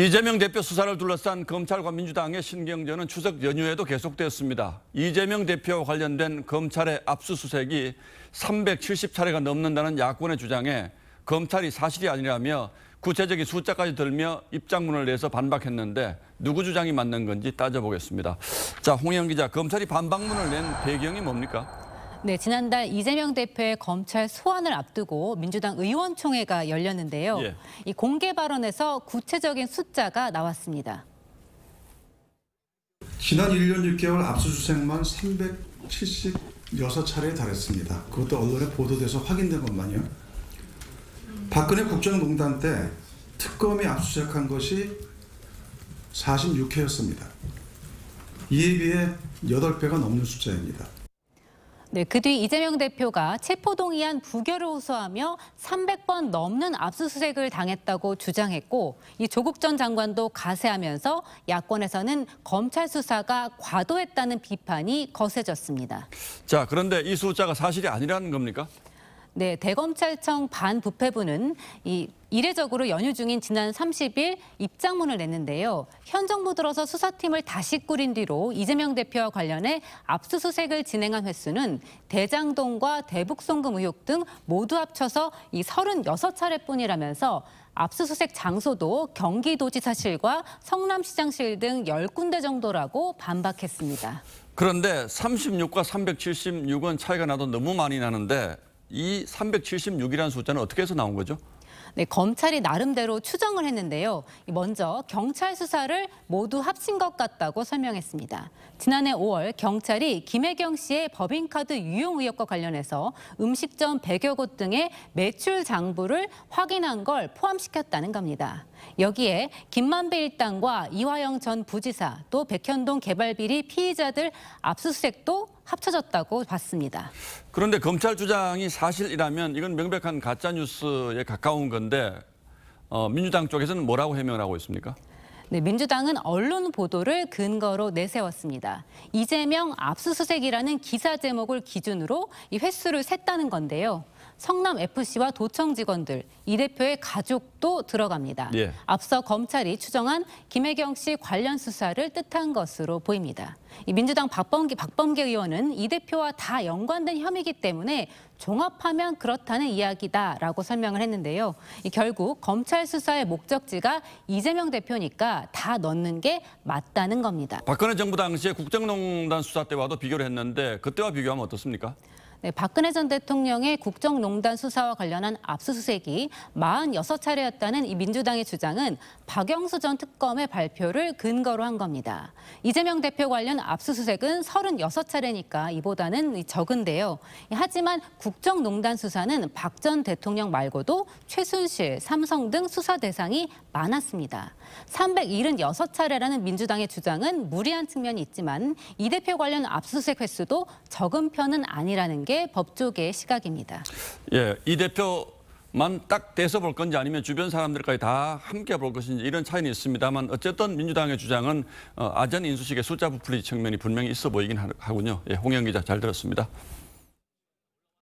이재명 대표 수사를 둘러싼 검찰과 민주당의 신경전은 추석 연휴에도 계속되었습니다. 이재명 대표와 관련된 검찰의 압수수색이 370차례가 넘는다는 야권의 주장에 검찰이 사실이 아니라며 구체적인 숫자까지 들며 입장문을 내서 반박했는데 누구 주장이 맞는 건지 따져보겠습니다. 자, 홍영 기자, 검찰이 반박문을 낸 배경이 뭡니까? 네, 지난달 이재명 대표의 검찰 소환을 앞두고 민주당 의원총회가 열렸는데요. 예. 이 공개 발언에서 구체적인 숫자가 나왔습니다. 지난 1년 6개월 압수수색만 376차례에 달했습니다. 그것도 언론에 보도돼서 확인된 것만요. 박근혜 국정농단 때 특검이 압수수색한 것이 46회였습니다. 이에 비해 8배가 넘는 숫자입니다. 네, 그 뒤 이재명 대표가 체포동의안 부결을 호소하며 300번 넘는 압수수색을 당했다고 주장했고 이 조국 전 장관도 가세하면서 야권에서는 검찰 수사가 과도했다는 비판이 거세졌습니다. 자, 그런데 이 숫자가 사실이 아니라는 겁니까? 네, 대검찰청 반부패부는 이 이례적으로 연휴 중인 지난 30일 입장문을 냈는데요. 현 정부 들어서 수사팀을 다시 꾸린 뒤로 이재명 대표와 관련해 압수수색을 진행한 횟수는 대장동과 대북송금 의혹 등 모두 합쳐서 이 36차례뿐이라면서 압수수색 장소도 경기도지사실과 성남시장실 등 10군데 정도라고 반박했습니다. 그런데 36과 376원 차이가 나도 너무 많이 나는데 이 376이라는 숫자는 어떻게 해서 나온 거죠? 네, 검찰이 나름대로 추정을 했는데요. 먼저 경찰 수사를 모두 합친 것 같다고 설명했습니다. 지난해 5월 경찰이 김혜경 씨의 법인카드 유용 의혹과 관련해서 음식점 100여 곳 등의 매출 장부를 확인한 걸 포함시켰다는 겁니다. 여기에 김만배 일당과 이화영 전 부지사 또 백현동 개발비리 피의자들 압수수색도 합쳐졌다고 봤습니다. 그런데 검찰 주장이 사실이라면 이건 명백한 가짜 뉴스에 가까운 건데 어, 민주당 쪽에서는 뭐라고 해명을 하고 있습니까? 네, 민주당은 언론 보도를 근거로 내세웠습니다. 이재명 압수수색이라는 기사 제목을 기준으로 이 횟수를 셌다는 건데요. 성남FC와 도청 직원들, 이 대표의 가족도 들어갑니다. 예. 앞서 검찰이 추정한 김혜경 씨 관련 수사를 뜻한 것으로 보입니다. 민주당 박범기 박범계 의원은 이 대표와 다 연관된 혐의이기 때문에 종합하면 그렇다는 이야기다라고 설명을 했는데요. 결국 검찰 수사의 목적지가 이재명 대표니까 다 넣는 게 맞다는 겁니다. 박근혜 정부 당시에 국정농단 수사 때와도 비교를 했는데 그때와 비교하면 어떻습니까? 네, 박근혜 전 대통령의 국정농단 수사와 관련한 압수수색이 46차례였다는 이 민주당의 주장은 박영수 전 특검의 발표를 근거로 한 겁니다. 이재명 대표 관련 압수수색은 36차례니까 이보다는 적은데요. 하지만 국정농단 수사는 박 전 대통령 말고도 최순실, 삼성 등 수사 대상이 많았습니다. 376차례라는 민주당의 주장은 무리한 측면이 있지만 이 대표 관련 압수수색 횟수도 적은 편은 아니라는 게게 법조계의 시각입니다. 예, 이 대표만 딱 대서 볼 건지 아니면 주변 사람들까지 다 함께 볼 것인지 이런 차이는 있습니다만 어쨌든 민주당의 주장은 어, 아전 인수식의 숫자 부풀리 측면이 분명히 있어 보이긴 하군요. 예, 홍영 기자 잘 들었습니다.